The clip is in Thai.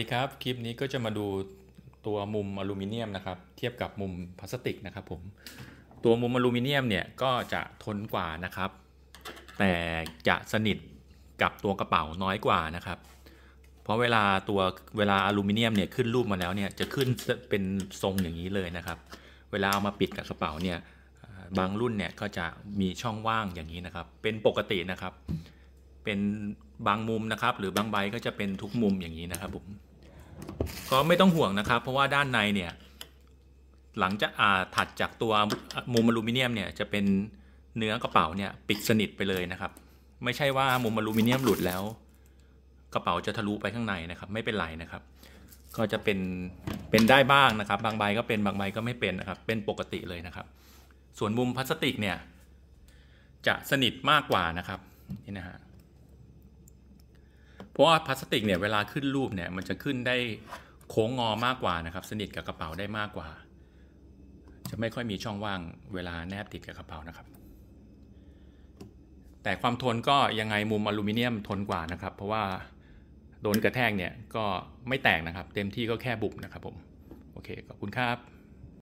ดีครับ คลิปนี้ก็จะมาดูตัวมุมอลูมิเนียมนะครับ เทียบกับมุมพลาสติกนะครับผม ตัวมุมอลูมิเนียมเนี่ย ก็จะทนกว่านะครับ แต่จะสนิทกับตัวกระเป๋าน้อยกว่านะครับ เพราะเวลาตัวเวลาอลูมิเนียมเนี่ยขึ้นรูปมาแล้วเนี่ย จะขึ้นเป็นทรงอย่างนี้เลยนะครับ เวลาเอามาปิดกับกระเป๋าเนี่ย บางรุ่นเนี่ยก็จะมีช่องว่างอย่างนี้นะครับ เป็นปกตินะครับ เป็นบางมุมนะครับ หรือบางใบก็จะเป็นทุกมุมอย่างนี้นะครับผมก็ไม่ต้องห่วงนะครับ เพราะว่าด้านในเนี่ยหลังจากถัดจากตัวมุมอลูมิเนียมเนี่ยจะเป็นเนื้อกระเป๋าเนี่ยปิดสนิทไปเลยนะครับ ไม่ใช่ว่ามุมอลูมิเนียมหลุดแล้ว กระเป๋าจะทะลุไปข้างในนะครับไม่เป็นไรนะครับ ก็จะเป็นเป็นได้บ้างนะครับ บางใบก็เป็นบางใบก็ไม่เป็นนะครับเป็นปกติเลยนะครับ ส่วนมุมพลาสติกเนี่ยจะสนิทมากกว่านะครับนี่นะฮะเพราะว่าพลาสติกเนี่ยเวลาขึ้นรูปเนี่ยมันจะขึ้นได้โค้งงอมากกว่านะครับสนิทกับกระเป๋าได้มากกว่า จะไม่ค่อยมีช่องว่าง เวลาแนบติดกับกระเป๋านะครับ แต่ความทนก็ยังไงมุมอลูมิเนียมทนกว่านะครับ เพราะว่าโดนกระแทกเนี่ยก็ไม่แตกนะครับ เต็มที่ก็แค่บุบนะครับผมโอเคขอบคุณครับ